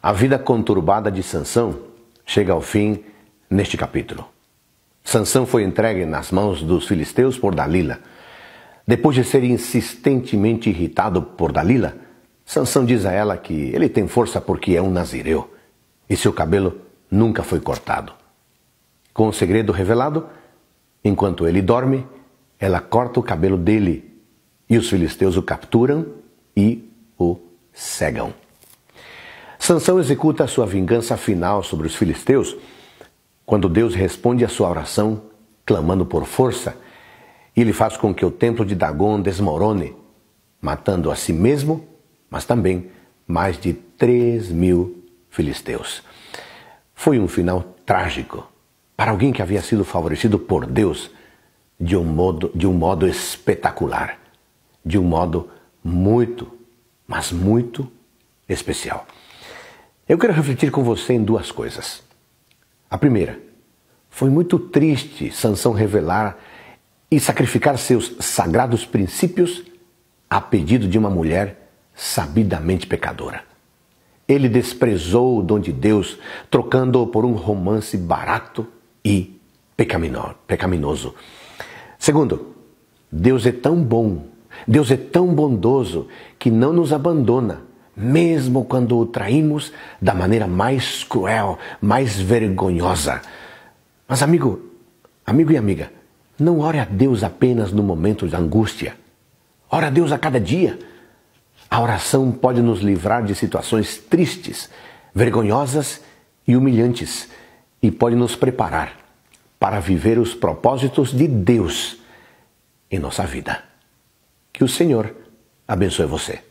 A vida conturbada de Sansão chega ao fim neste capítulo. Sansão foi entregue nas mãos dos filisteus por Dalila. Depois de ser insistentemente irritado por Dalila, Sansão diz a ela que ele tem força porque é um nazireu e seu cabelo nunca foi cortado. Com o segredo revelado, enquanto ele dorme, ela corta o cabelo dele e os filisteus o capturam e o cegam. Sansão executa a sua vingança final sobre os filisteus quando Deus responde à sua oração clamando por força e ele faz com que o templo de Dagon desmorone, matando a si mesmo, mas também mais de 3 mil filisteus. Foi um final trágico para alguém que havia sido favorecido por Deus de um modo, de um modo espetacular, de um modo muito, mas muito especial. Eu quero refletir com você em duas coisas. A primeira, foi muito triste Sansão revelar e sacrificar seus sagrados princípios a pedido de uma mulher sabidamente pecadora. Ele desprezou o dom de Deus, trocando-o por um romance barato e pecaminoso. Segundo, Deus é tão bom, Deus é tão bondoso que não nos abandona mesmo quando o traímos da maneira mais cruel, mais vergonhosa. Mas, amigo, amigo e amiga, não ore a Deus apenas no momento de angústia. Ore a Deus a cada dia. A oração pode nos livrar de situações tristes, vergonhosas e humilhantes e pode nos preparar para viver os propósitos de Deus em nossa vida. Que o Senhor abençoe você.